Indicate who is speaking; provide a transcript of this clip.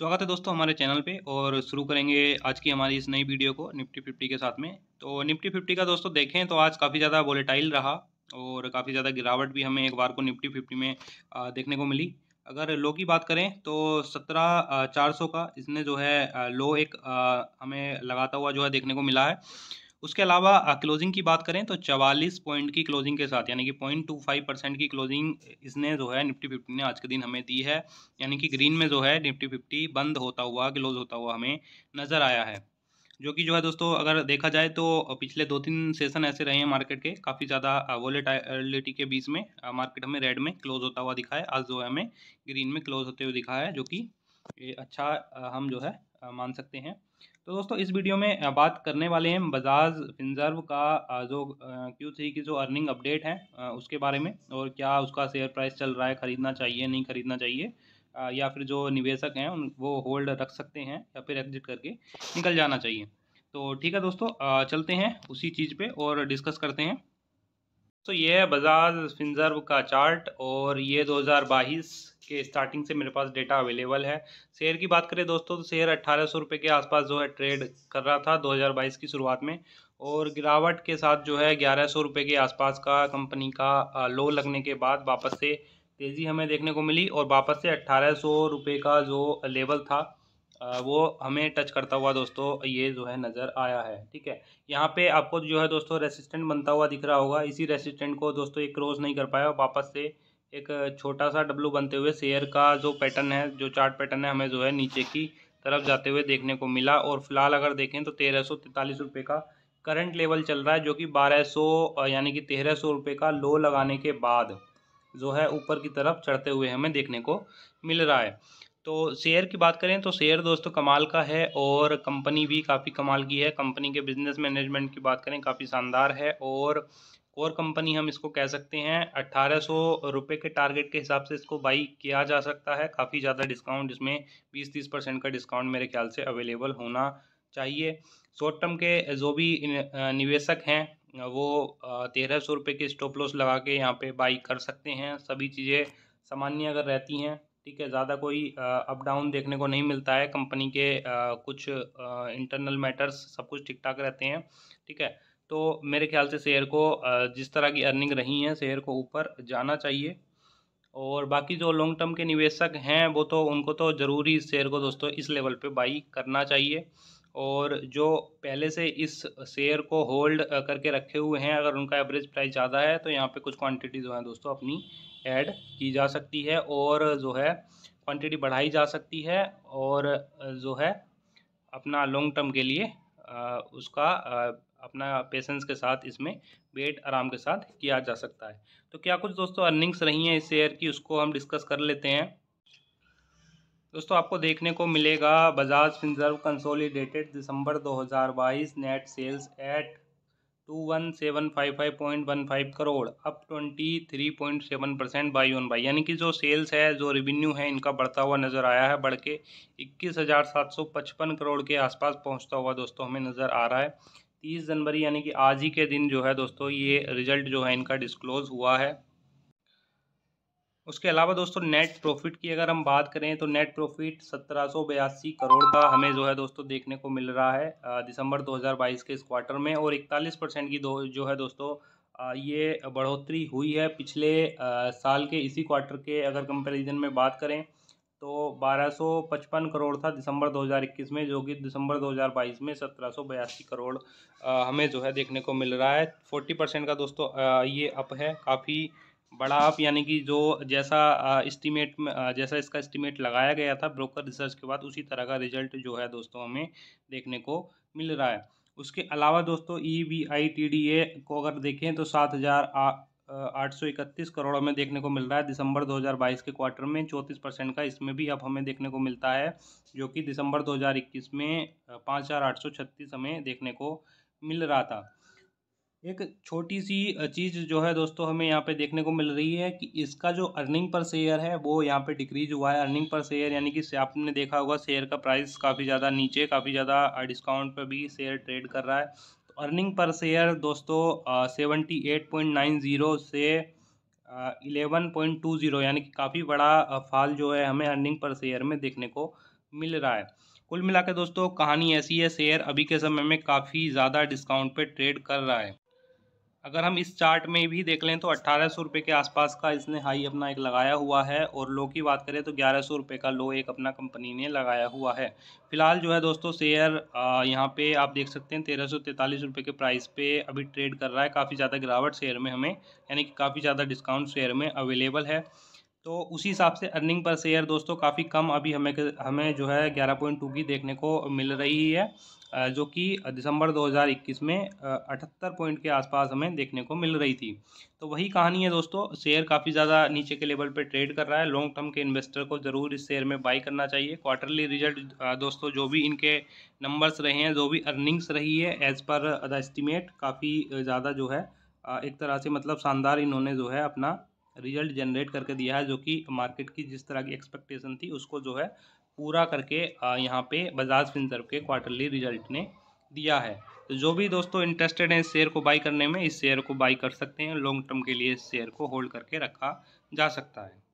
Speaker 1: स्वागत है दोस्तों हमारे चैनल पे और शुरू करेंगे आज की हमारी इस नई वीडियो को निफ्टी फिफ्टी के साथ में तो निफ्टी फिफ्टी का दोस्तों देखें तो आज काफ़ी ज़्यादा वोलेटाइल रहा और काफ़ी ज़्यादा गिरावट भी हमें एक बार को निफ्टी फिफ्टी में देखने को मिली अगर लो की बात करें तो सत्रह चार सौ का इसने जो है लो एक हमें लगाता हुआ जो है देखने को मिला है उसके अलावा क्लोजिंग की बात करें तो चवालीस पॉइंट की क्लोजिंग के साथ यानी कि पॉइंट टू फाइव परसेंट की क्लोजिंग इसने जो है निफ्टी फिफ्टी ने आज के दिन हमें दी है यानी कि ग्रीन में जो है निफ्टी फिफ्टी बंद होता हुआ क्लोज होता हुआ हमें नज़र आया है जो कि जो है दोस्तों अगर देखा जाए तो पिछले दो तीन सेशन ऐसे रहे हैं मार्केट के काफ़ी ज़्यादा वोलेटिलिटी के बीच में मार्केट हमें रेड में क्लोज होता हुआ दिखा है आज जो है हमें ग्रीन में क्लोज होते हुए दिखा है जो कि अच्छा हम जो है मान सकते हैं तो दोस्तों इस वीडियो में बात करने वाले हैं बजाज फिनजर्व का जो क्यू थ्री की जो अर्निंग अपडेट है उसके बारे में और क्या उसका शेयर प्राइस चल रहा है ख़रीदना चाहिए नहीं ख़रीदना चाहिए या फिर जो निवेशक हैं उन वो होल्ड रख सकते हैं या फिर एग्जिट करके निकल जाना चाहिए तो ठीक है दोस्तों चलते हैं उसी चीज़ पे और डिस्कस करते हैं तो ये है बजाज फिंजर्व का चार्ट और ये 2022 के स्टार्टिंग से मेरे पास डेटा अवेलेबल है शेयर की बात करें दोस्तों तो शेयर अट्ठारह सौ रुपये के आसपास जो है ट्रेड कर रहा था 2022 की शुरुआत में और गिरावट के साथ जो है ग्यारह सौ रुपये के आसपास का कंपनी का लो लगने के बाद वापस से तेज़ी हमें देखने को मिली और वापस से अट्ठारह सौ रुपये का जो लेवल था वो हमें टच करता हुआ दोस्तों ये जो है नज़र आया है ठीक है यहाँ पे आपको जो है दोस्तों रेसिस्टेंट बनता हुआ दिख रहा होगा इसी रेसिस्टेंट को दोस्तों एक क्रॉस नहीं कर पाया वापस से एक छोटा सा डब्लू बनते हुए शेयर का जो पैटर्न है जो चार्ट पैटर्न है हमें जो है नीचे की तरफ जाते हुए देखने को मिला और फिलहाल अगर देखें तो तेरह सौ तैंतालीस रुपये का करंट लेवल चल रहा है जो कि बारह सौ यानी कि तेरह सौ रुपये का लो लगाने के बाद जो है ऊपर की तरफ चढ़ते हुए हमें देखने को मिल रहा है तो शेयर की बात करें तो शेयर दोस्तों कमाल का है और कंपनी भी काफ़ी कमाल की है कंपनी के बिजनेस मैनेजमेंट की बात करें काफ़ी शानदार है और कोर कंपनी हम इसको कह सकते हैं अट्ठारह सौ रुपये के टारगेट के हिसाब से इसको बाई किया जा सकता है काफ़ी ज़्यादा डिस्काउंट इसमें बीस तीस परसेंट का डिस्काउंट मेरे ख्याल से अवेलेबल होना चाहिए शॉर्ट टर्म के जो भी निवेशक हैं वो तेरह सौ रुपये के स्टॉप लॉस लगा के यहाँ पे बाई कर सकते हैं सभी चीज़ें सामान्य अगर रहती हैं ठीक है ज़्यादा कोई अप डाउन देखने को नहीं मिलता है कंपनी के कुछ इंटरनल मैटर्स सब कुछ ठीक ठाक रहते हैं ठीक है तो मेरे ख्याल से शेयर को जिस तरह की अर्निंग रही है शेयर को ऊपर जाना चाहिए और बाकी जो लॉन्ग टर्म के निवेशक हैं वो तो उनको तो ज़रूरी शेयर को दोस्तों इस लेवल पे बाई करना चाहिए और जो पहले से इस शेयर को होल्ड करके रखे हुए हैं अगर उनका एवरेज प्राइस ज़्यादा है तो यहाँ पे कुछ क्वांटिटी जो है दोस्तों अपनी ऐड की जा सकती है और जो है क्वांटिटी बढ़ाई जा सकती है और जो है अपना लॉन्ग टर्म के लिए उसका अपना पेशेंस के साथ इसमें वेट आराम के साथ किया जा सकता है तो क्या कुछ दोस्तों अर्निंग्स रही हैं इस शेयर की उसको हम डिस्कस कर लेते हैं दोस्तों आपको देखने को मिलेगा Bajaj Finserv consolidated December 2022 net sales eight two one seven five five point one five crore up twenty three point seven percent by on by यानी कि जो सेल्स है जो रेवेन्यू है इनका बढ़ता हुआ नज़र आया है बढ़ के इक्कीस हज़ार सात सौ पचपन करोड़ के आसपास पहुंचता हुआ दोस्तों हमें नज़र आ रहा है तीस जनवरी यानी कि आज ही के दिन जो है दोस्तों ये रिजल्ट जो है इनका डिस्क्लोज़ हुआ है उसके अलावा दोस्तों नेट प्रॉफिट की अगर हम बात करें तो नेट प्रॉफिट सत्रह करोड़ का हमें जो है दोस्तों देखने को मिल रहा है दिसंबर 2022 के इस क्वार्टर में और 41 परसेंट की दो जो है दोस्तों ये बढ़ोतरी हुई है पिछले साल के इसी क्वार्टर के अगर कंपैरिजन में बात करें तो 1255 करोड़ था दिसंबर 2021 में जो कि दिसंबर 2022 में सत्रह करोड़ हमें जो है देखने को मिल रहा है फोर्टी परसेंट का दोस्तों ये अप है काफ़ी बड़ा अप यानी कि जो जैसा इस्टीमेट जैसा इसका इस्टीमेट लगाया गया था ब्रोकर रिसर्च के बाद उसी तरह का रिजल्ट जो है दोस्तों हमें देखने को मिल रहा है उसके अलावा दोस्तों E V I T D A को अगर देखें तो सात हज़ार आठ सौ इकतीस करोड़ हमें देखने को मिल रहा है दिसंबर 2022 के क्वार्टर में चौंतीस परसेंट का इसमें भी अब हमें देखने को मिलता है जो कि दिसंबर 2021 में पाँच हज़ार आठ सौ छत्तीस हमें देखने को मिल रहा था एक छोटी सी चीज़ जो है दोस्तों हमें यहाँ पे देखने को मिल रही है कि इसका जो अर्निंग पर शेयर है वो यहाँ पे डिक्रीज हुआ है अर्निंग पर शेयर यानी कि आपने देखा होगा शेयर का प्राइस काफ़ी ज़्यादा नीचे काफ़ी ज़्यादा डिस्काउंट पर भी शेयर ट्रेड कर रहा है तो अर्निंग पर शेयर दोस्तों seventy eight point nine zero से इलेवन पॉइंट टू ज़ीरो यानी कि काफ़ी बड़ा फाल जो है हमें अर्निंग पर शेयर में देखने को मिल रहा है कुल मिला दोस्तों कहानी ऐसी है शेयर अभी के समय में काफ़ी ज़्यादा डिस्काउंट पे ट्रेड कर रहा है अगर हम इस चार्ट में भी देख लें तो अट्ठारह सौ रुपये के आसपास का इसने हाई अपना एक लगाया हुआ है और लो की बात करें तो ग्यारह सौ रुपये का लो एक अपना कंपनी ने लगाया हुआ है फिलहाल जो है दोस्तों शेयर यहाँ पे आप देख सकते हैं तेरह सौ तैंतालीस रुपये के प्राइस पे अभी ट्रेड कर रहा है काफ़ी ज़्यादा गिरावट शेयर में हमें यानी कि काफ़ी ज़्यादा डिस्काउंट शेयर में अवेलेबल है तो उसी हिसाब से अर्निंग पर शेयर दोस्तों काफ़ी कम अभी हमें हमें जो है ग्यारह पॉइंट टू की देखने को मिल रही है जो कि दिसंबर 2021 में अठहत्तर पॉइंट के आसपास हमें देखने को मिल रही थी तो वही कहानी है दोस्तों शेयर काफ़ी ज़्यादा नीचे के लेवल पर ट्रेड कर रहा है लॉन्ग टर्म के इन्वेस्टर को ज़रूर इस शेयर में बाई करना चाहिए क्वार्टरली रिजल्ट दोस्तों जो भी इनके नंबर्स रहे हैं जो भी अर्निंग्स रही है एज़ पर द एस्टिमेट काफ़ी ज़्यादा जो है एक तरह से मतलब शानदार इन्होंने जो है अपना रिजल्ट जनरेट करके दिया है जो कि मार्केट की जिस तरह की एक्सपेक्टेशन थी उसको जो है पूरा करके यहाँ पे बजाज फिंसर्व के क्वार्टरली रिजल्ट ने दिया है तो जो भी दोस्तों इंटरेस्टेड हैं इस शेयर को बाई करने में इस शेयर को बाई कर सकते हैं लॉन्ग टर्म के लिए इस शेयर को होल्ड करके रखा जा सकता है